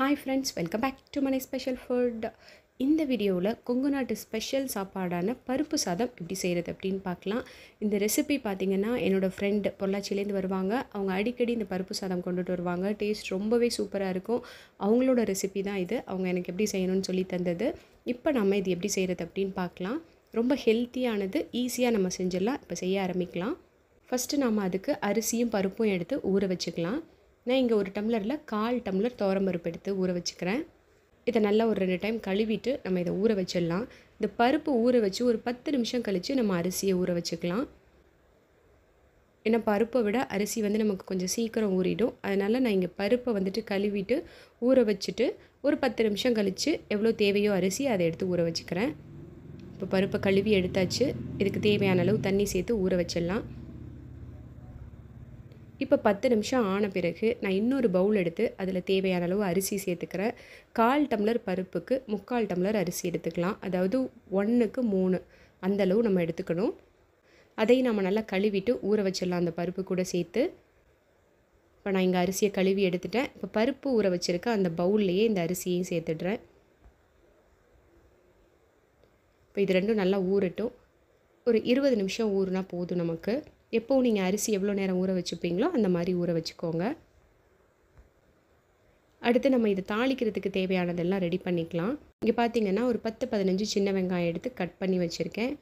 hi friends welcome back to மனை special food இந்த வீடியோவில் கொங்கு நாட்டு ஸ்பெஷல் சாப்பாடான பருப்பு சாதம் எப்படி செய்கிறது அப்படின்னு பார்க்கலாம் இந்த ரெசிபி பார்த்திங்கன்னா என்னோடய ஃப்ரெண்டு பொள்ளாச்சிலேருந்து வருவாங்க அவங்க அடிக்கடி இந்த பருப்பு சாதம் கொண்டுட்டு வருவாங்க டேஸ்ட் ரொம்பவே சூப்பராக இருக்கும் அவங்களோட ரெசிபி தான் இது அவங்க எனக்கு எப்படி செய்யணும்னு சொல்லி தந்தது இப்போ நம்ம இது எப்படி செய்கிறது அப்படின்னு பார்க்கலாம் ரொம்ப ஹெல்த்தியானது ஈஸியாக நம்ம செஞ்சிடலாம் இப்போ செய்ய ஆரம்பிக்கலாம் ஃபஸ்ட்டு நாம் அதுக்கு அரிசியும் பருப்பும் எடுத்து ஊற வச்சுக்கலாம் நான் இங்கே ஒரு டம்ளரில் கால் டம்ளர் தோரம்பருப்பு எடுத்து ஊற வச்சுக்கிறேன் இதை நல்லா ஒரு ரெண்டு டைம் கழுவிட்டு நம்ம இதை ஊற வச்சிடலாம் இந்த பருப்பு ஊற வச்சு ஒரு பத்து நிமிஷம் கழித்து நம்ம அரிசியை ஊற வச்சுக்கலாம் ஏன்னா பருப்பை விட அரிசி வந்து நமக்கு கொஞ்சம் சீக்கிரம் ஊறிடும் அதனால் நான் இங்கே பருப்பை வந்துட்டு கழுவிட்டு ஊற வச்சுட்டு ஒரு பத்து நிமிஷம் கழித்து எவ்வளோ தேவையோ அரிசி அதை எடுத்து ஊற வச்சுக்கிறேன் இப்போ பருப்பை கழுவி எடுத்தாச்சு இதுக்கு தேவையான அளவு தண்ணி சேர்த்து ஊற வச்சிடலாம் இப்போ பத்து நிமிஷம் ஆன பிறகு நான் இன்னொரு பவுல் எடுத்து அதில் தேவையான அளவு அரிசி சேர்த்துக்கிறேன் கால் டம்ளர் பருப்புக்கு முக்கால் டம்ளர் அரிசி எடுத்துக்கலாம் அதாவது ஒன்றுக்கு மூணு அந்தளவு நம்ம எடுத்துக்கணும் அதையும் நம்ம நல்லா கழுவிட்டு ஊற வச்சிடலாம் அந்த பருப்பு கூட சேர்த்து இப்போ நான் இங்கே அரிசியை கழுவி எடுத்துட்டேன் இப்போ பருப்பு ஊற வச்சுருக்க அந்த பவுல்லையே இந்த அரிசியையும் சேர்த்துடுறேன் இப்போ இது ரெண்டும் நல்லா ஊறட்டும் ஒரு இருபது நிமிஷம் ஊறுனா போதும் நமக்கு எப்போவும் நீங்கள் அரிசி எவ்வளோ நேரம் ஊற வச்சுப்பீங்களோ அந்த மாதிரி ஊற வச்சுக்கோங்க அடுத்து நம்ம இதை தாளிக்கிறதுக்கு தேவையானதெல்லாம் ரெடி பண்ணிக்கலாம் இங்கே பார்த்தீங்கன்னா ஒரு பத்து பதினஞ்சு சின்ன வெங்காயம் எடுத்து கட் பண்ணி வச்சுருக்கேன்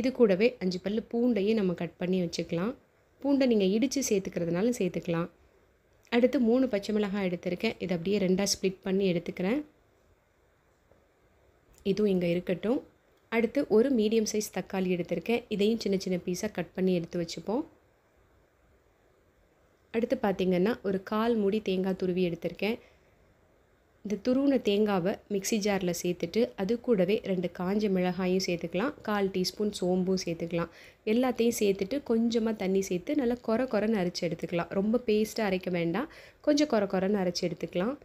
இது கூடவே அஞ்சு பல் பூண்டையும் நம்ம கட் பண்ணி வச்சுக்கலாம் பூண்டை நீங்கள் இடித்து சேர்த்துக்கிறதுனாலும் சேர்த்துக்கலாம் அடுத்து மூணு பச்சை மிளகாய் எடுத்திருக்கேன் இதை அப்படியே ரெண்டாக ஸ்ப்ளிட் பண்ணி எடுத்துக்கிறேன் இதுவும் இங்கே இருக்கட்டும் அடுத்து ஒரு மீடியம் சைஸ் தக்காளி எடுத்திருக்கேன் இதையும் சின்ன சின்ன பீஸாக கட் பண்ணி எடுத்து வச்சுப்போம் அடுத்து பார்த்திங்கன்னா ஒரு கால் மூடி தேங்காய் துருவி எடுத்திருக்கேன் இந்த துருவின தேங்காவை மிக்சி ஜாரில் சேர்த்துட்டு அது கூடவே ரெண்டு காஞ்ச மிளகாயும் சேர்த்துக்கலாம் கால் டீஸ்பூன் சோம்பும் சேர்த்துக்கலாம் எல்லாத்தையும் சேர்த்துட்டு கொஞ்சமாக தண்ணி சேர்த்து நல்லா கொர கொரன்னு அரைச்சி எடுத்துக்கலாம் ரொம்ப பேஸ்ட்டாக அரைக்க வேண்டாம் கொஞ்சம் கொர கொரன்னு அரைச்சி எடுத்துக்கலாம்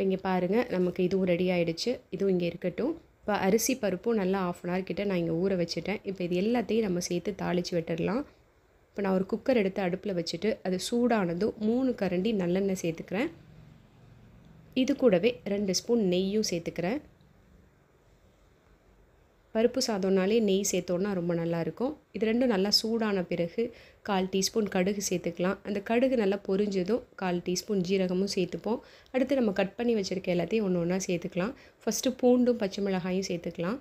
இப்போ இங்கே பாருங்கள் நமக்கு இதுவும் ரெடி ஆகிடுச்சு இதுவும் இங்கே இருக்கட்டும் இப்போ அரிசி பருப்பும் நல்லா ஆஃப் அன் ஹவர் கிட்டே நான் இங்கே ஊற வச்சுட்டேன் இப்போ இது எல்லாத்தையும் நம்ம சேர்த்து தாளித்து விட்டுடலாம் இப்போ நான் ஒரு குக்கர் எடுத்து அடுப்பில் வச்சுட்டு அது சூடானதும் மூணு கரண்டி நல்லெண்ணெய் சேர்த்துக்கிறேன் இது கூடவே ரெண்டு ஸ்பூன் நெய்யும் சேர்த்துக்கிறேன் பருப்பு சாதம்னாலே நெய் சேர்த்தோன்னா ரொம்ப நல்லாயிருக்கும் இது ரெண்டும் நல்லா சூடான பிறகு கால் டீஸ்பூன் கடுகு சேர்த்துக்கலாம் அந்த கடுகு நல்லா பொரிஞ்சதும் கால் டீஸ்பூன் ஜீரகமும் சேர்த்துப்போம் அடுத்து நம்ம கட் பண்ணி வச்சுருக்க எல்லாத்தையும் ஒன்று ஒன்றா சேர்த்துக்கலாம் ஃபஸ்ட்டு பூண்டும் பச்சை மிளகாயும் சேர்த்துக்கலாம்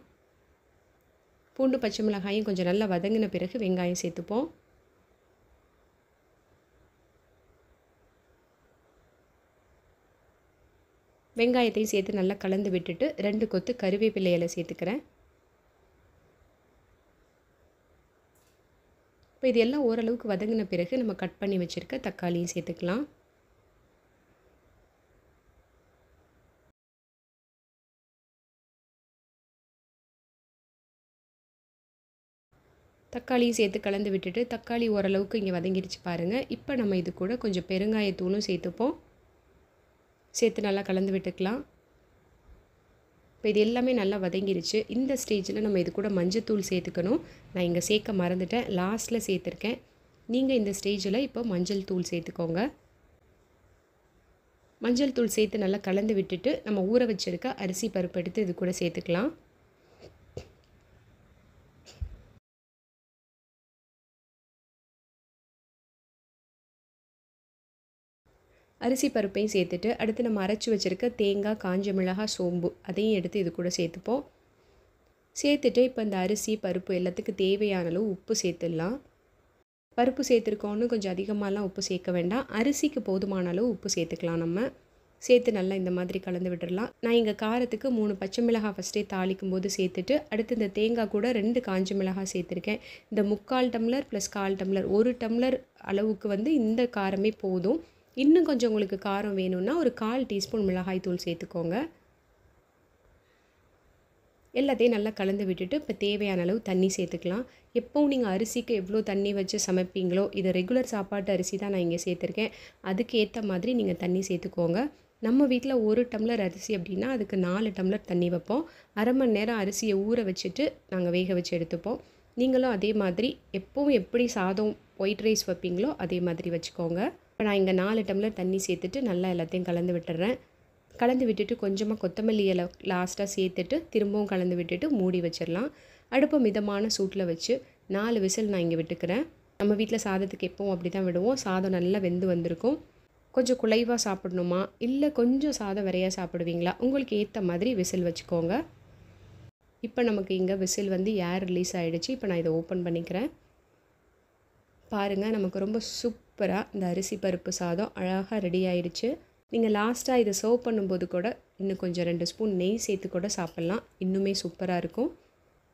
பூண்டு பச்சை மிளகாயும் கொஞ்சம் நல்லா வதங்கின பிறகு வெங்காயம் சேர்த்துப்போம் வெங்காயத்தையும் சேர்த்து நல்லா கலந்து விட்டுட்டு ரெண்டு கொத்து கருவேப்பிலை இலை சேர்த்துக்கிறேன் இப்போ இது எல்லாம் ஓரளவுக்கு வதங்கின பிறகு நம்ம கட் பண்ணி வச்சுருக்க தக்காளியும் சேர்த்துக்கலாம் தக்காளியும் சேர்த்து கலந்து விட்டுட்டு தக்காளி ஓரளவுக்கு இங்கே வதங்கிருச்சு பாருங்கள் இப்போ நம்ம இது கூட கொஞ்சம் பெருங்காயத்தூளும் சேர்த்துப்போம் சேர்த்து நல்லா கலந்து விட்டுக்கலாம் இப்போ இது எல்லாமே நல்லா வதங்கிருச்சு இந்த ஸ்டேஜில் நம்ம இது கூட மஞ்சத்தூள் சேர்த்துக்கணும் நான் இங்கே சேர்க்க மறந்துட்டேன் லாஸ்ட்டில் சேர்த்துருக்கேன் நீங்கள் இந்த ஸ்டேஜில் இப்போ மஞ்சள் தூள் சேர்த்துக்கோங்க மஞ்சள் தூள் சேர்த்து நல்லா கலந்து விட்டுட்டு நம்ம ஊற வச்சுருக்க அரிசி பருப்பு எடுத்து இது கூட சேர்த்துக்கலாம் அரிசி பருப்பையும் சேர்த்துட்டு அடுத்து நம்ம அரைச்சி வச்சுருக்க தேங்காய் காஞ்ச மிளகாய் சோம்பு அதையும் எடுத்து இது கூட சேர்த்துப்போம் சேர்த்துட்டு இப்போ இந்த அரிசி பருப்பு எல்லாத்துக்கு தேவையான அளவு உப்பு சேர்த்துடலாம் பருப்பு சேர்த்துருக்கோன்னு கொஞ்சம் அதிகமாகலாம் உப்பு சேர்க்க வேண்டாம் அரிசிக்கு போதுமான அளவு உப்பு சேர்த்துக்கலாம் நம்ம சேர்த்து நல்லா இந்த மாதிரி கலந்து விட்டுடலாம் நான் இங்கே காரத்துக்கு மூணு பச்சை மிளகாய் ஃபஸ்ட்டே தாளிக்கும் போது சேர்த்துட்டு அடுத்து இந்த தேங்காய் கூட ரெண்டு காஞ்ச மிளகாய் சேர்த்துருக்கேன் இந்த முக்கால் டம்ளர் ப்ளஸ் கால் டம்ளர் ஒரு டம்ளர் அளவுக்கு வந்து இந்த காரமே போதும் இன்னும் கொஞ்சம் உங்களுக்கு காரம் வேணும்னா ஒரு கால் டீஸ்பூன் மிளகாய் தூள் சேர்த்துக்கோங்க எல்லாத்தையும் நல்லா கலந்து விட்டுட்டு இப்போ தேவையான அளவு தண்ணி சேர்த்துக்கலாம் எப்போவும் நீங்கள் அரிசிக்கு எவ்வளோ தண்ணி வச்சு சமைப்பீங்களோ இது ரெகுலர் சாப்பாட்டு அரிசி தான் நான் இங்கே சேர்த்துருக்கேன் அதுக்கு ஏற்ற மாதிரி நீங்கள் தண்ணி சேர்த்துக்கோங்க நம்ம வீட்டில் ஒரு டம்ளர் அரிசி அப்படின்னா அதுக்கு நாலு டம்ளர் தண்ணி வைப்போம் அரை மணி நேரம் அரிசியை ஊற வச்சுட்டு நாங்கள் வேக வச்சு எடுத்துப்போம் நீங்களும் அதே மாதிரி எப்பவும் எப்படி சாதம் ஒயிட் ரைஸ் வைப்பீங்களோ அதே மாதிரி வச்சுக்கோங்க இப்போ நான் இங்கே நாலு டம்ளர் தண்ணி சேர்த்துட்டு நல்லா எல்லாத்தையும் கலந்து விட்டுறேன் கலந்து விட்டுட்டு கொஞ்சமாக கொத்தமல்லி இலை லாஸ்ட்டாக சேர்த்துட்டு திரும்பவும் கலந்து விட்டுட்டு மூடி வச்சிடலாம் அடுப்பு மிதமான சூட்டில் வச்சு நாலு விசில் நான் இங்கே விட்டுக்கிறேன் நம்ம வீட்டில் சாதத்துக்கு எப்பவும் அப்படி தான் விடுவோம் சாதம் நல்லா வெந்து வந்திருக்கும் கொஞ்சம் குலைவாக சாப்பிடணுமா இல்லை கொஞ்சம் சாதம் வரையாக சாப்பிடுவீங்களா உங்களுக்கு ஏற்ற மாதிரி விசில் வச்சுக்கோங்க இப்போ நமக்கு இங்கே விசில் வந்து ஏர் ரிலீஸ் ஆகிடுச்சு இப்போ நான் இதை ஓப்பன் பண்ணிக்கிறேன் பாருங்கள் நமக்கு ரொம்ப சூப்பராக இந்த அரிசி பருப்பு சாதம் அழகாக ரெடி ஆயிடுச்சு நீங்கள் லாஸ்ட்டாக இதை சர்வ் பண்ணும்போது கூட இன்னும் கொஞ்சம் ரெண்டு ஸ்பூன் நெய் சேர்த்து கூட சாப்பிட்லாம் இன்னுமே சூப்பராக இருக்கும்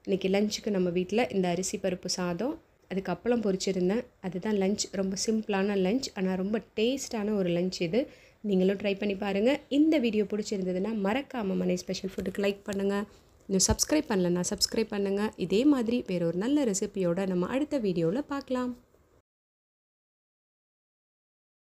இன்றைக்கி லஞ்சுக்கு நம்ம வீட்டில் இந்த அரிசி பருப்பு சாதம் அதுக்கு அப்பளம் பொரிச்சிருந்தேன் அதுதான் லஞ்ச் ரொம்ப சிம்பிளான லஞ்ச் ஆனால் ரொம்ப டேஸ்டான ஒரு லஞ்ச் இது நீங்களும் ட்ரை பண்ணி பாருங்கள் இந்த வீடியோ பிடிச்சிருந்ததுன்னா மறக்காமல் மனை ஸ்பெஷல் ஃபுட்டுக்கு லைக் பண்ணுங்கள் இன்னும் சப்ஸ்கிரைப் பண்ணலன்னா சப்ஸ்கிரைப் பண்ணுங்கள் இதே மாதிரி வேறு ஒரு நல்ல ரெசிபியோட நம்ம அடுத்த வீடியோவில் பார்க்கலாம்